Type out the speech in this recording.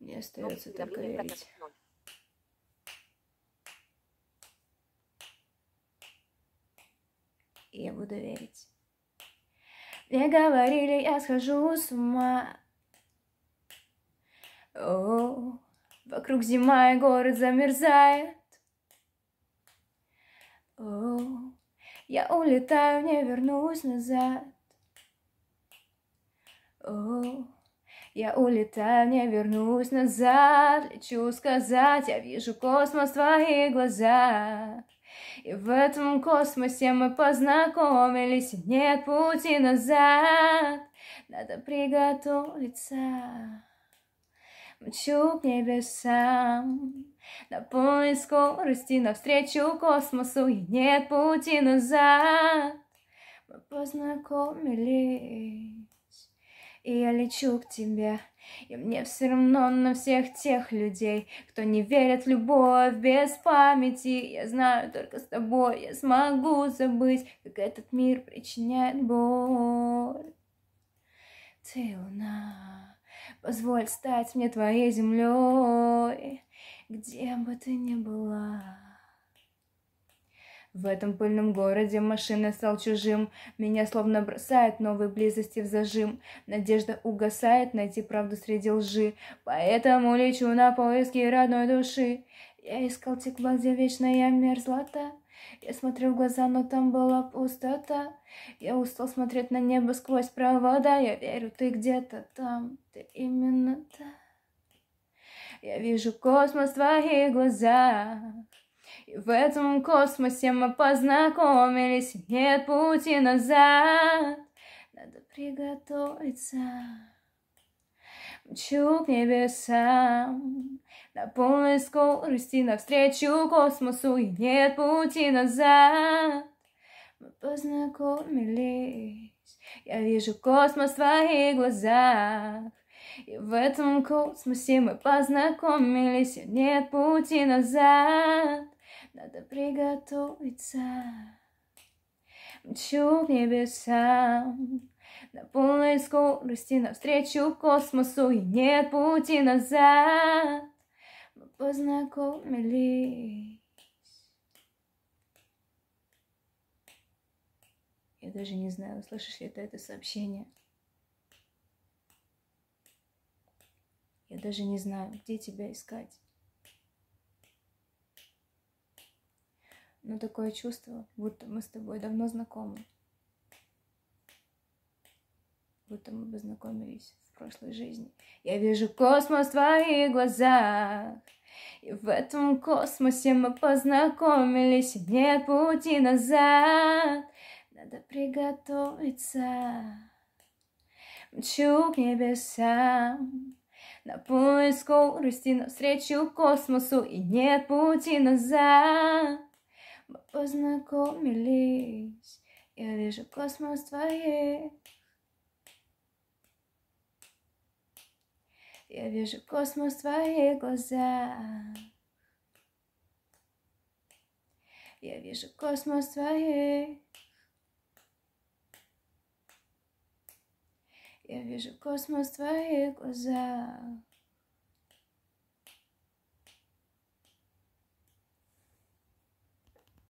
Мне остается только верить. Я буду верить. Мне говорили, я схожу с ума. О, вокруг зима и город замерзает. О, я улетаю, не вернусь назад. О, я улетаю, не вернусь назад, лечу сказать, я вижу космос в твоих глазах. И в этом космосе мы познакомились, и нет пути назад, надо приготовиться. Мчу к небесам, на полной скорости навстречу космосу, и нет пути назад, мы познакомились. И я лечу к тебе, и мне все равно на всех тех людей, кто не верит в любовь без памяти. Я знаю, только с тобой я смогу забыть, как этот мир причиняет боль. Ты луна, позволь стать мне твоей землей, где бы ты ни была. В этом пыльном городе машина стал чужим, меня словно бросает новой близости в зажим. Надежда угасает найти правду среди лжи, поэтому лечу на поиски родной души. Я искал текла, где вечная мерзлота. Я смотрел в глаза, но там была пустота. Я устал смотреть на небо сквозь провода. Я верю, ты где-то там, ты именно там. Я вижу космос в твоих глазах. В этом космосе мы познакомились, нет пути назад. Надо приготовиться. Мчу к небесам на полной скорости навстречу космосу, и нет пути назад. Мы познакомились, я вижу космос в твоих глазах. И в этом космосе мы познакомились, и нет пути назад. Надо приготовиться. Мчу к небесам на полной скорости навстречу космосу и нет пути назад. Мы познакомились. Я даже не знаю, услышишь ли ты это сообщение. Я даже не знаю, где тебя искать. но ну, такое чувство, будто мы с тобой давно знакомы. Будто мы познакомились в прошлой жизни. Я вижу космос в твоих глазах. И в этом космосе мы познакомились, нет пути назад. Надо приготовиться. Мчу к небесам. На поиск скорости навстречу космосу и нет пути назад познакомились. Я вижу космос твоих. Я вижу космос твоих глазах. Я вижу космос твоих. Я вижу космос твоих глазах.